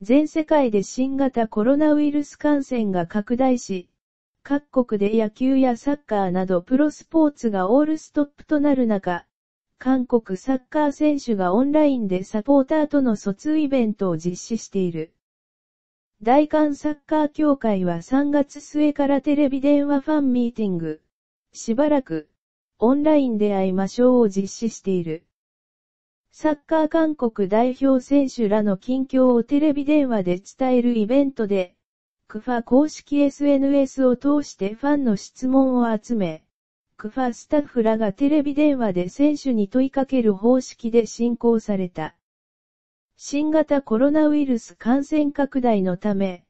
全世界で新型コロナウイルス感染が拡大し、各国で野球やサッカーなどプロスポーツがオールストップとなる中、韓国サッカー選手がオンラインでサポーターとの疎通イベントを実施している。大韓サッカー協会は3月末からテレビ電話ファンミーティング、しばらく、オンラインで会いましょうを実施している。サッカー韓国代表選手らの近況をテレビ電話で伝えるイベントで、クファ公式 SNS を通してファンの質問を集め、クファスタッフらがテレビ電話で選手に問いかける方式で進行された。新型コロナウイルス感染拡大のため、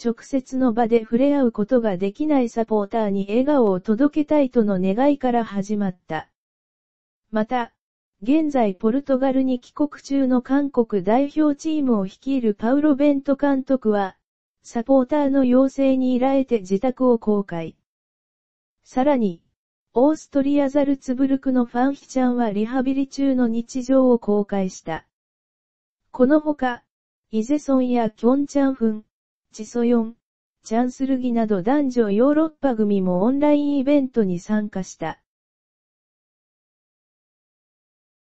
直接の場で触れ合うことができないサポーターに笑顔を届けたいとの願いから始まった。また、現在ポルトガルに帰国中の韓国代表チームを率いるパウロ・ベント監督は、サポーターの要請に依頼て自宅を公開。さらに、オーストリアザルツブルクのファンヒちゃんはリハビリ中の日常を公開した。このほか、イゼソンやキョンチャンフン、チソヨン、チャンスルギなど男女ヨーロッパ組もオンラインイベントに参加した。